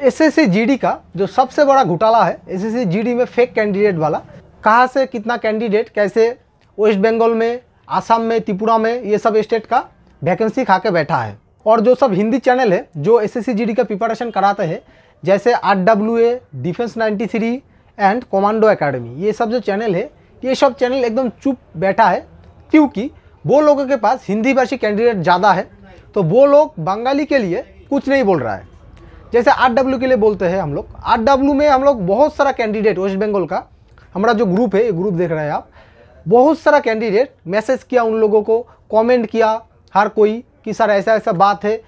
S S का जो सबसे बड़ा घोटाला है एस एस में फेक कैंडिडेट वाला कहाँ से कितना कैंडिडेट कैसे वेस्ट बंगाल में आसाम में त्रिपुरा में ये सब स्टेट का वैकेंसी खा के बैठा है और जो सब हिंदी चैनल है जो एस एस का प्रिपरेशन कराते हैं जैसे R W A defence ninety three and commando academy ये सब जो चैनल है ये सब चैनल एकदम चुप बैठा है क्योंकि वो लोगों के पास हिंदी भाषी कैंडिडेट ज़्यादा है तो वो लोग बंगाली के लिए कुछ नहीं बोल रहा है जैसे आर डब्ल्यू के लिए बोलते हैं हम लोग आर डब्ल्यू में हम लोग बहुत सारा कैंडिडेट वेस्ट बंगाल का हमारा जो ग्रुप है ये ग्रुप देख रहे हैं आप बहुत सारा कैंडिडेट मैसेज किया उन लोगों को कमेंट किया हर कोई कि सर ऐसा ऐसा बात है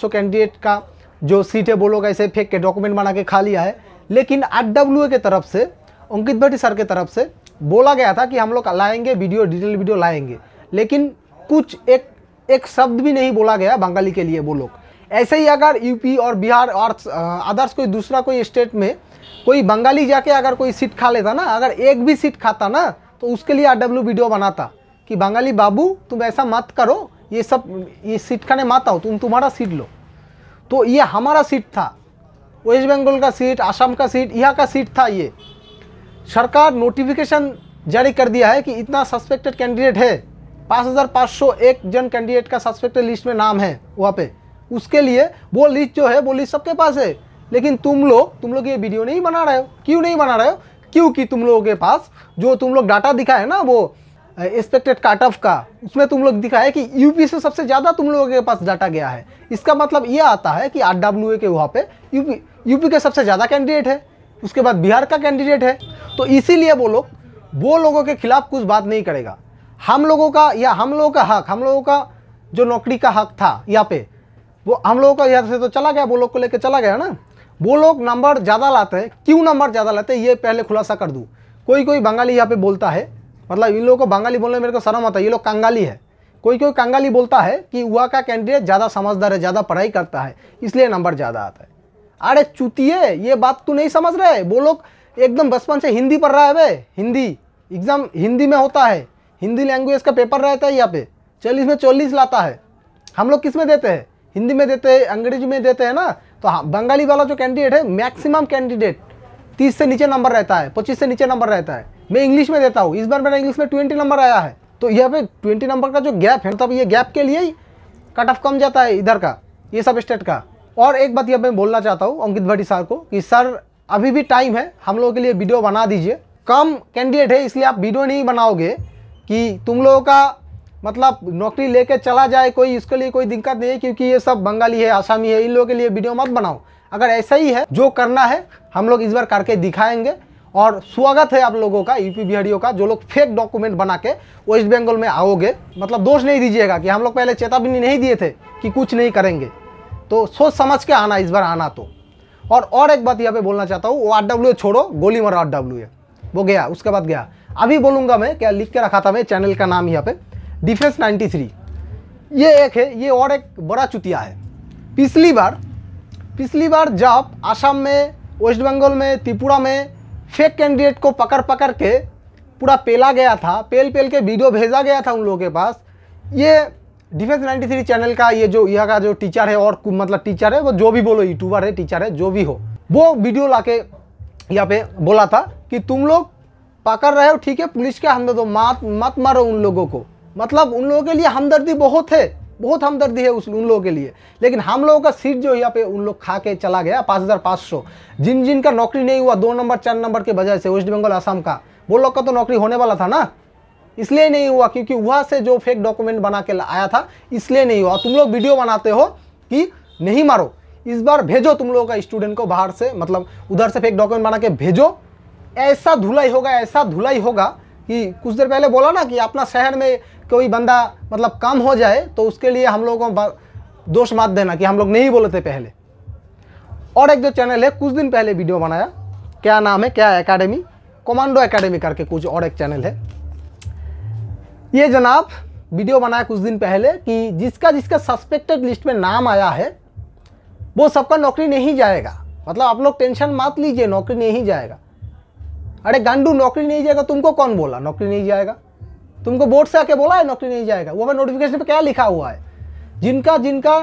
सौ कैंडिडेट का जो सीट है वो लोग ऐसे फेंक के डॉक्यूमेंट बना के खा लिया है लेकिन आर के तरफ से अंकित भट्टी सर के तरफ से बोला गया था कि हम लोग लाएंगे वीडियो डिटेल वीडियो लाएंगे लेकिन कुछ एक एक शब्द भी नहीं बोला गया बंगाली के लिए वो लोग ऐसे ही अगर यूपी और बिहार और अदर्स कोई दूसरा कोई स्टेट में कोई बंगाली जाके अगर कोई सीट खा लेता ना अगर एक भी सीट खाता ना तो उसके लिए आर वीडियो बनाता कि बंगाली बाबू तुम ऐसा मत करो ये सब ये सीट खाने मत आओ तुम तुम्हारा सीट लो तो ये हमारा सीट था वेस्ट बंगाल का सीट आसाम का सीट यहाँ का सीट था ये सरकार नोटिफिकेशन जारी कर दिया है कि इतना सस्पेक्टेड कैंडिडेट है पाँच हज़ार पाँच सौ एक जन कैंडिडेट का सस्पेक्टेड लिस्ट में नाम है वहाँ पे उसके लिए वो लिस्ट जो है वो लिस्ट सबके पास है लेकिन तुम लोग तुम लोग ये वीडियो नहीं बना रहे हो क्यों नहीं बना रहे हो क्योंकि तुम लोगों के पास जो तुम लोग डाटा दिखा है ना वो एक्सपेक्टेड काट ऑफ का उसमें तुम लोग दिखा है कि यूपी से सबसे ज़्यादा तुम लोगों के पास डाटा गया है इसका मतलब ये आता है कि आर डब्ल्यू ए के वहाँ पे यूपी यूपी के सबसे ज़्यादा कैंडिडेट है उसके बाद बिहार का कैंडिडेट है तो इसीलिए वो लोग वो लोगों के खिलाफ कुछ बात नहीं करेगा हम लोगों का या हम लोगों का हक हम लोगों का जो नौकरी का हक था यहाँ पे वो हम लोगों का यहाँ से तो चला गया वो लोग को लेकर चला गया ना वो लोग नंबर ज़्यादा लाते हैं क्यों नंबर ज़्यादा लाते हैं ये पहले खुलासा कर दूँ कोई कोई बंगाली यहाँ पे बोलता है मतलब इन लोगों को बंगाली बोलने में मेरे को शर्म आता है ये लोग कंगाली है कोई कोई कंगाली बोलता है कि वहाँ का कैंडिडेट ज़्यादा समझदार है ज़्यादा पढ़ाई करता है इसलिए नंबर ज़्यादा आता है अरे चुतिए ये बात तू तो नहीं समझ रहे वो लोग एकदम बचपन से हिंदी पढ़ रहा है वे हिंदी एग्ज़ाम हिंदी में होता है हिंदी लैंग्वेज का पेपर रहता है यहाँ पे चालीस में चालीस लाता है हम लोग किस में देते हैं हिंदी में देते हैं अंग्रेजी में देते हैं ना तो हाँ बंगाली वाला जो कैंडिडेट है मैक्सिमम कैंडिडेट तीस से नीचे नंबर रहता है पच्चीस से नीचे नंबर रहता है मैं इंग्लिश में देता हूँ इस बार मेरा इंग्लिश में ट्वेंटी नंबर आया है तो यह पे ट्वेंटी नंबर का जो गैप है मतलब ये गैप के लिए ही कट ऑफ कम जाता है इधर का ये सब स्टेट का और एक बात यह मैं बोलना चाहता हूँ अंकित भट्टी सर को कि सर अभी भी टाइम है हम लोगों के लिए वीडियो बना दीजिए कम कैंडिडेट है इसलिए आप वीडियो नहीं बनाओगे कि तुम लोगों का मतलब नौकरी लेके चला जाए कोई इसके लिए कोई दिक्कत नहीं है क्योंकि ये सब बंगाली है आसामी है इन लोगों के लिए वीडियो मत बनाओ अगर ऐसा ही है जो करना है हम लोग इस बार करके दिखाएंगे और स्वागत है आप लोगों का यूपी बिहारियों का जो लोग फेक डॉक्यूमेंट बना के वेस्ट बंगाल में आओगे मतलब दोष नहीं दीजिएगा कि हम लोग पहले चेतावनी नहीं दिए थे कि कुछ नहीं करेंगे तो सोच समझ के आना इस बार आना तो और और एक बात यहाँ पे बोलना चाहता हूँ वो आर डब्ल्यू छोड़ो गोली मारो आर डब्ल्यू वो गया उसके बाद गया अभी बोलूँगा मैं क्या लिख के रखा था मैं चैनल का नाम यहाँ पर डिफेंस 93 ये एक है ये और एक बड़ा चुतिया है पिछली बार पिछली बार जब आसाम में वेस्ट बंगाल में त्रिपुरा में फेक कैंडिडेट को पकड़ पकड़ के पूरा पेला गया था पेल पेल के वीडियो भेजा गया था उन लोगों के पास ये डिफेंस 93 चैनल का ये जो यहाँ का जो टीचर है और मतलब टीचर है वो जो भी बोलो यूट्यूबर है टीचर है जो भी हो वो वीडियो ला के यहाँ पे बोला था कि तुम लोग पकड़ रहे हो ठीक है पुलिस के हम दो तो मत मत मारो उन लोगों को मतलब उन लोगों के लिए हमदर्दी बहुत है बहुत हमदर्दी है उस उन लोगों के लिए लेकिन हम लोगों का सीट जो यहाँ पे उन लोग खा के चला गया पाँच हज़ार पाँच सौ जिन जिन का नौकरी नहीं हुआ दो नंबर चार नंबर के वजह से वेस्ट बंगाल असम का वो लोग का तो नौकरी होने वाला था ना इसलिए नहीं हुआ क्योंकि वहाँ से जो फेक डॉक्यूमेंट बना के आया था इसलिए नहीं हुआ तुम लोग वीडियो बनाते हो कि नहीं मारो इस बार भेजो तुम लोगों का स्टूडेंट को बाहर से मतलब उधर से फेक डॉक्यूमेंट बना के भेजो ऐसा धुलाई होगा ऐसा धुलाई होगा कि कुछ देर पहले बोला ना कि अपना शहर में कोई बंदा मतलब कम हो जाए तो उसके लिए हम लोगों को दोष मत देना कि हम लोग नहीं बोले थे पहले और एक जो चैनल है कुछ दिन पहले वीडियो बनाया क्या नाम है क्या एकेडमी कमांडो एकेडमी करके कुछ और एक चैनल है ये जनाब वीडियो बनाया कुछ दिन पहले कि जिसका जिसका सस्पेक्टेड लिस्ट में नाम आया है वो सबका नौकरी नहीं जाएगा मतलब आप लोग टेंशन मत लीजिए नौकरी नहीं जाएगा अरे गांडू नौकरी नहीं जाएगा तुमको कौन बोला नौकरी नहीं जाएगा तुमको बोर्ड से आके बोला है नौकरी नहीं जाएगा वो नोटिफिकेशन पे क्या लिखा हुआ है जिनका जिनका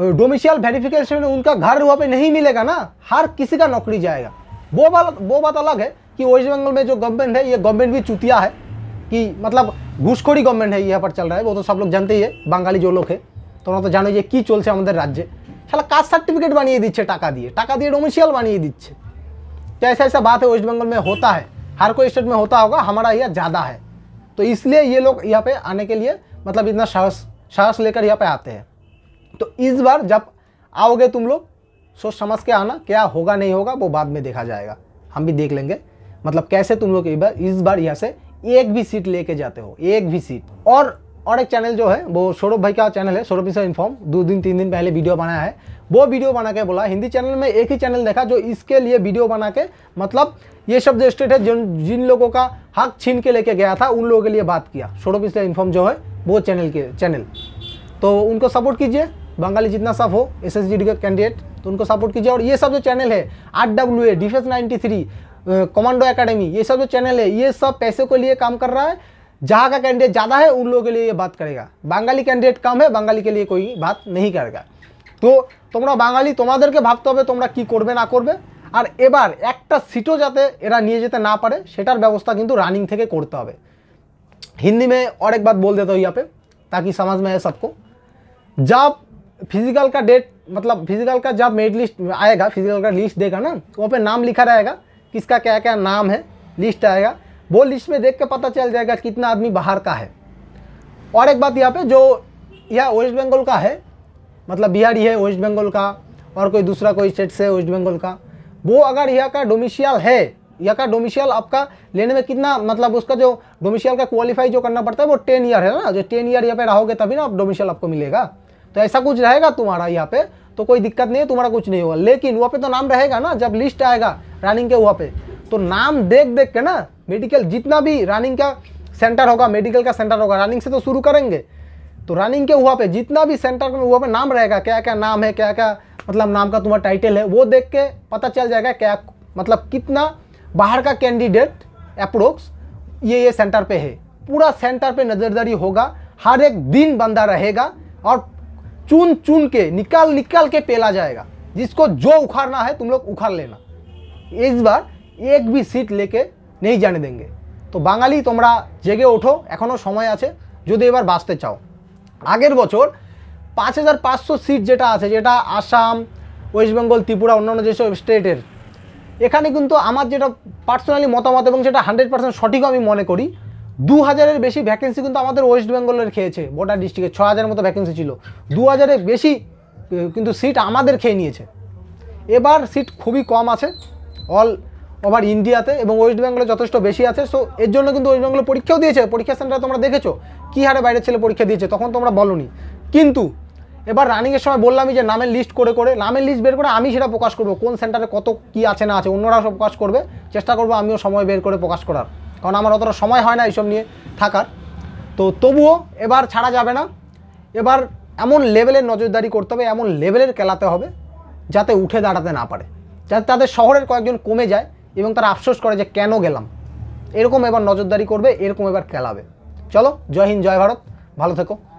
डोमिशियल वेरिफिकेशन उनका घर वहाँ पे नहीं मिलेगा ना हर किसी का नौकरी जाएगा वो बात वो बात अलग है कि वेस्ट बंगाल में जो गवर्नमेंट है ये गवर्नमेंट भी चुतिया है कि मतलब घुसखोरी गवर्नमेंट है यहाँ पर चल रहा है वो तो सब लोग जानते ही है बंगाली जो लोग है তোমরা তো জানো যে কী है हमारे राज्य साला कास्ट सर्टिफिकेट बनिए दीचे टाका दिए टाका दिए डोमिशियल बनिए दीचे तो ऐसा ऐसा बात है वेस्ट बंगाल में होता है हर कोई स्टेट में होता होगा हमारा यहाँ ज़्यादा है तो इसलिए ये लोग यहाँ पे आने के लिए मतलब इतना साहस साहस लेकर यहाँ पे आते हैं तो इस बार जब आओगे तुम लोग सोच समझ के आना क्या होगा नहीं होगा वो बाद में देखा जाएगा हम भी देख लेंगे मतलब कैसे तुम लोग इस बार यहाँ से एक भी सीट लेके जाते हो एक भी सीट और और एक चैनल जो है वो सौरभ भाई का चैनल है सौरभ मिश्रा इन्फॉर्म दो दिन तीन दिन पहले वीडियो बनाया है वो वीडियो बना के बोला हिंदी चैनल में एक ही चैनल देखा जो इसके लिए वीडियो बना के मतलब ये शब्द स्टेट है जिन जिन लोगों का हक छीन के लेके गया था उन लोगों के लिए बात किया छोड़ो पिछले इन्फॉर्म जो है वो चैनल के चैनल तो उनको सपोर्ट कीजिए बंगाली जितना सब हो एस एस का कैंडिडेट तो उनको सपोर्ट कीजिए और ये सब जो चैनल है R W A defence ninety three commando academy ये सब जो चैनल है ये सब पैसे को लिए काम कर रहा है जहाँ का कैंडिडेट ज़्यादा है उन लोगों के लिए ये बात करेगा बंगाली कैंडिडेट कम है बंगाली के लिए कोई बात नहीं करेगा तो तुम्हारा बांगाली तुम्हारे भागते हो तुम्हारा कि করবে ना করবে और एबार एक सीटों जाते एरा নিয়ে যেতে ना পারে सेटार व्यवस्था কিন্তু रानिंग থেকে করতে हिंदी में और एक बात बोल देता हूँ यहाँ पे ताकि समझ में आए सबको जब फिजिकल का डेट मतलब फिजिकल का जब मेरिट लिस्ट आएगा फिजिकल का लिस्ट देगा ना वहाँ पे नाम लिखा रहेगा किसका क्या क्या नाम है लिस्ट आएगा वो लिस्ट में देख के पता चल जाएगा कितना आदमी बाहर का है और एक बात यहाँ पे जो यह वेस्ट बंगाल का है मतलब बिहारी e है वेस्ट बंगाल का और कोई दूसरा कोई स्टेट से वेस्ट बंगाल का वो अगर यहाँ का डोमिशियल है यहाँ का डोमिशियल आपका लेने में कितना मतलब उसका जो डोमिशियल का क्वालिफाई जो करना पड़ता है वो टेन ईयर है ना जो टेन ईयर यहाँ पे रहोगे तभी ना आप डोमिशियल आपको मिलेगा तो ऐसा कुछ रहेगा तुम्हारा यहाँ पे तो कोई दिक्कत नहीं है तुम्हारा कुछ नहीं होगा लेकिन वहाँ पे तो नाम रहेगा ना जब लिस्ट आएगा रनिंग के वहाँ पे तो नाम देख देख के ना मेडिकल जितना भी रनिंग का सेंटर होगा मेडिकल का सेंटर होगा रनिंग से तो शुरू करेंगे तो रनिंग के हुआ पे जितना भी सेंटर में हुआ पे नाम रहेगा क्या क्या नाम है क्या क्या मतलब नाम का तुम्हारा टाइटल है वो देख के पता चल जाएगा क्या मतलब कितना बाहर का कैंडिडेट अप्रोक्स ये ये सेंटर पे है पूरा सेंटर पे नज़रदारी होगा हर एक दिन बंदा रहेगा और चुन चुन के निकाल निकाल के पेला जाएगा जिसको जो उखाड़ना है तुम लोग उखाड़ लेना इस बार एक भी सीट लेके नहीं जाने देंगे तो बांगाली तुम्हारा जेगे उठो एखो समय आदि एबार बाचते चाओ আগের বছর পাঁচ হাজার পাঁচশো সিট যেটা আছে যেটা আসাম ওয়েস্ট বেঙ্গল ত্রিপুরা অন্যান্য যেসব স্টেটের এখানে কিন্তু আমার যেটা পার্সোনালি মতামত এবং সেটা হান্ড্রেড পার্সেন্ট সঠিক আমি মনে করি দু হাজারের বেশি ভ্যাকেন্সি কিন্তু আমাদের ওয়েস্ট বেঙ্গলের খেয়েছে বর্ডার ডিস্ট্রিক্টে ছ হাজারের মতো ভ্যাকেন্সি ছিল দু হাজারের বেশি কিন্তু সিট আমাদের খেয়ে নিয়েছে এবার সিট খুবই কম আছে অল ওভার ইন্ডিয়াতে এবং ওয়েস্ট বেঙ্গলে যথেষ্ট বেশি আছে সো এর জন্য কিন্তু ওয়েস্ট বেঙ্গলে পরীক্ষাও দিয়েছে পরীক্ষা সেন্টারে তোমরা দেখেছো কী হারে বাইরের ছেলে পরীক্ষা দিয়েছে তখন তোমরা বলনি কিন্তু এবার রানিংয়ের সময় বললামই যে নামের লিস্ট করে করে নামের লিস্ট বের করে আমি সেটা প্রকাশ করব কোন সেন্টারে কত কি আছে না আছে অন্যরা সব প্রকাশ করবে চেষ্টা করব আমিও সময় বের করে প্রকাশ করার কারণ আমার অতটা সময় হয় না এইসব নিয়ে থাকার তো তবুও এবার ছাড়া যাবে না এবার এমন লেভেলের নজরদারি করতে হবে এমন লেভেলের খেলাতে হবে যাতে উঠে দাঁড়াতে না পারে যাতে তাদের শহরের কয়েকজন কমে যায় এবং তারা আফসোস করে যে কেন গেলাম এরকম এবার নজরদারি করবে এরকম এবার খেলাবে চলো জয় হিন্দ জয় ভারত ভালো থেকো